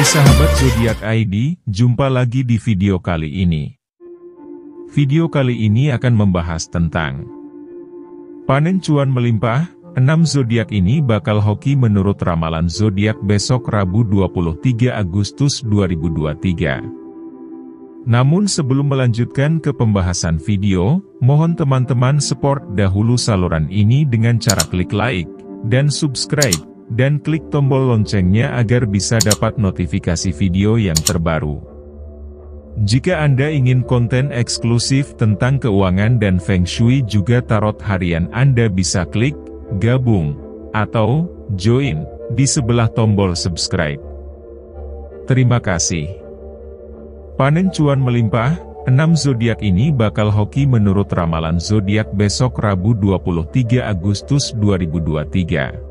Hai sahabat zodiak ID, jumpa lagi di video kali ini. Video kali ini akan membahas tentang panen cuan melimpah. 6 zodiak ini bakal hoki menurut ramalan zodiak besok Rabu 23 Agustus 2023. Namun sebelum melanjutkan ke pembahasan video, mohon teman-teman support dahulu saluran ini dengan cara klik like dan subscribe dan klik tombol loncengnya agar bisa dapat notifikasi video yang terbaru. Jika Anda ingin konten eksklusif tentang keuangan dan Feng Shui juga tarot harian Anda bisa klik, gabung, atau, join, di sebelah tombol subscribe. Terima kasih. Panen cuan melimpah, 6 zodiak ini bakal hoki menurut ramalan zodiak besok Rabu 23 Agustus 2023.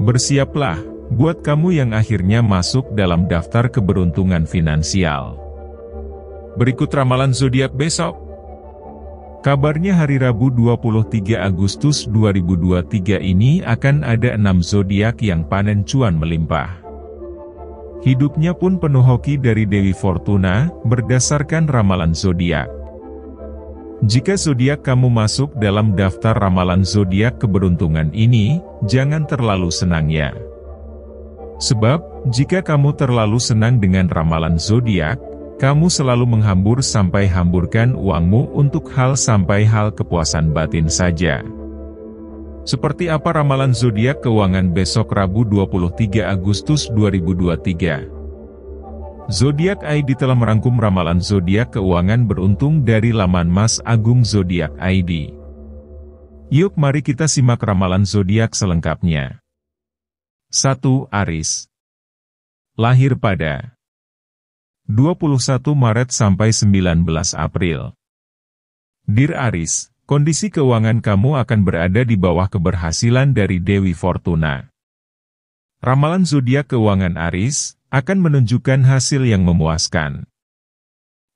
Bersiaplah, buat kamu yang akhirnya masuk dalam daftar keberuntungan finansial. Berikut ramalan zodiak besok. Kabarnya hari Rabu 23 Agustus 2023 ini akan ada enam zodiak yang panen cuan melimpah. Hidupnya pun penuh hoki dari Dewi Fortuna, berdasarkan ramalan zodiak. Jika zodiak kamu masuk dalam daftar ramalan zodiak keberuntungan ini, jangan terlalu senang ya. Sebab, jika kamu terlalu senang dengan ramalan zodiak, kamu selalu menghambur sampai hamburkan uangmu untuk hal sampai hal kepuasan batin saja. Seperti apa ramalan zodiak keuangan besok Rabu 23 Agustus 2023? Zodiak ID telah merangkum ramalan zodiak keuangan beruntung dari laman Mas Agung Zodiak ID. Yuk mari kita simak ramalan zodiak selengkapnya. 1. Aris Lahir pada 21 Maret sampai 19 April Dir Aris, kondisi keuangan kamu akan berada di bawah keberhasilan dari Dewi Fortuna. Ramalan zodiak keuangan Aris akan menunjukkan hasil yang memuaskan.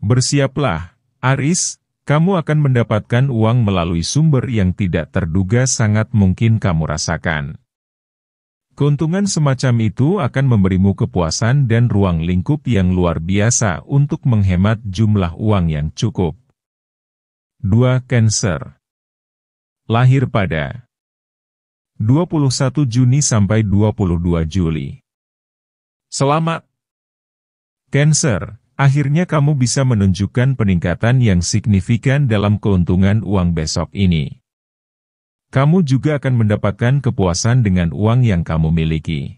Bersiaplah, Aris, kamu akan mendapatkan uang melalui sumber yang tidak terduga sangat mungkin kamu rasakan. Keuntungan semacam itu akan memberimu kepuasan dan ruang lingkup yang luar biasa untuk menghemat jumlah uang yang cukup. 2. Cancer Lahir pada 21 Juni sampai 22 Juli Selamat! Cancer, Akhirnya kamu bisa menunjukkan peningkatan yang signifikan dalam keuntungan uang besok ini. Kamu juga akan mendapatkan kepuasan dengan uang yang kamu miliki.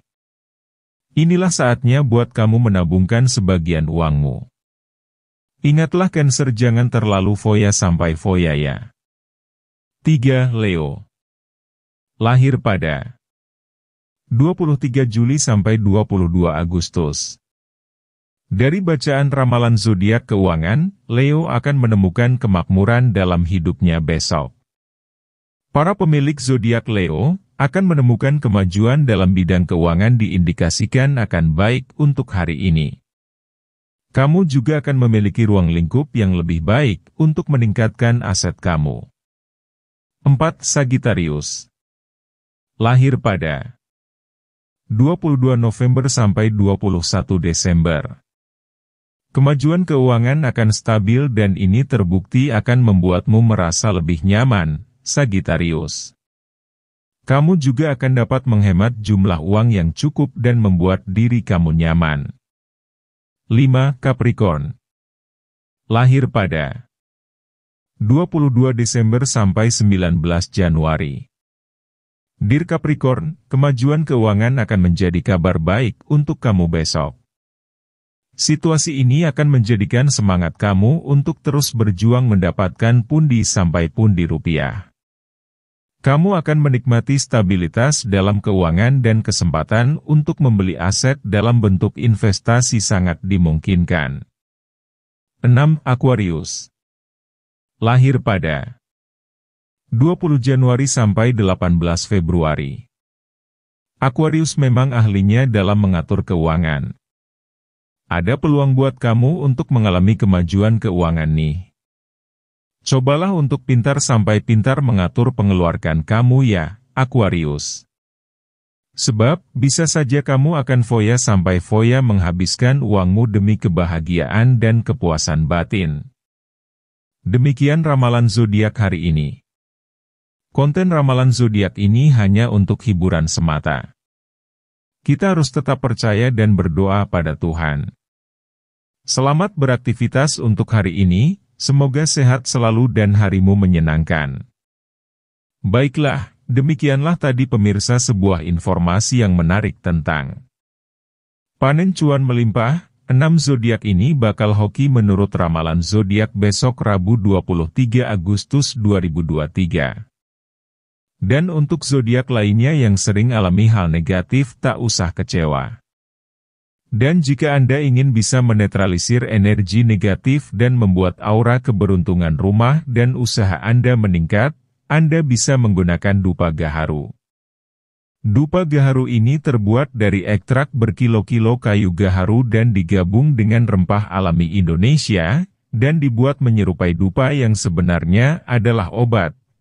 Inilah saatnya buat kamu menabungkan sebagian uangmu. Ingatlah Cancer jangan terlalu foya sampai foya ya. 3. Leo Lahir pada 23 Juli sampai 22 Agustus dari bacaan ramalan zodiak keuangan, Leo akan menemukan kemakmuran dalam hidupnya besok. Para pemilik zodiak Leo akan menemukan kemajuan dalam bidang keuangan diindikasikan akan baik untuk hari ini. Kamu juga akan memiliki ruang lingkup yang lebih baik untuk meningkatkan aset kamu. 4. Sagittarius Lahir pada 22 November sampai 21 Desember Kemajuan keuangan akan stabil dan ini terbukti akan membuatmu merasa lebih nyaman, Sagittarius. Kamu juga akan dapat menghemat jumlah uang yang cukup dan membuat diri kamu nyaman. 5. Capricorn Lahir pada 22 Desember sampai 19 Januari Dir Capricorn, kemajuan keuangan akan menjadi kabar baik untuk kamu besok. Situasi ini akan menjadikan semangat kamu untuk terus berjuang mendapatkan pundi sampai pundi rupiah. Kamu akan menikmati stabilitas dalam keuangan dan kesempatan untuk membeli aset dalam bentuk investasi sangat dimungkinkan. 6. Aquarius Lahir pada 20 Januari sampai 18 Februari Aquarius memang ahlinya dalam mengatur keuangan. Ada peluang buat kamu untuk mengalami kemajuan keuangan nih. Cobalah untuk pintar sampai pintar mengatur pengeluaran kamu ya, Aquarius. Sebab, bisa saja kamu akan foya sampai foya menghabiskan uangmu demi kebahagiaan dan kepuasan batin. Demikian ramalan zodiak hari ini. Konten ramalan zodiak ini hanya untuk hiburan semata. Kita harus tetap percaya dan berdoa pada Tuhan. Selamat beraktivitas untuk hari ini, semoga sehat selalu dan harimu menyenangkan. Baiklah, demikianlah tadi pemirsa sebuah informasi yang menarik tentang panen cuan melimpah, Enam zodiak ini bakal hoki menurut ramalan zodiak besok Rabu 23 Agustus 2023. Dan untuk zodiak lainnya yang sering alami hal negatif tak usah kecewa. Dan jika Anda ingin bisa menetralisir energi negatif dan membuat aura keberuntungan rumah dan usaha Anda meningkat, Anda bisa menggunakan dupa gaharu. Dupa gaharu ini terbuat dari ekstrak berkilo-kilo kayu gaharu dan digabung dengan rempah alami Indonesia, dan dibuat menyerupai dupa yang sebenarnya adalah obat,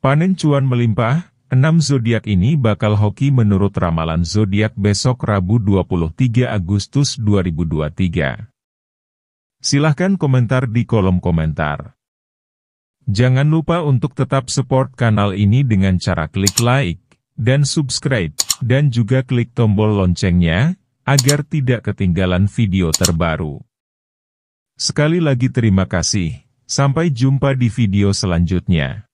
Panen cuan melimpah, 6 zodiak ini bakal hoki menurut ramalan zodiak besok Rabu 23 Agustus 2023. Silahkan komentar di kolom komentar. Jangan lupa untuk tetap support kanal ini dengan cara klik like, dan subscribe, dan juga klik tombol loncengnya, agar tidak ketinggalan video terbaru. Sekali lagi terima kasih, sampai jumpa di video selanjutnya.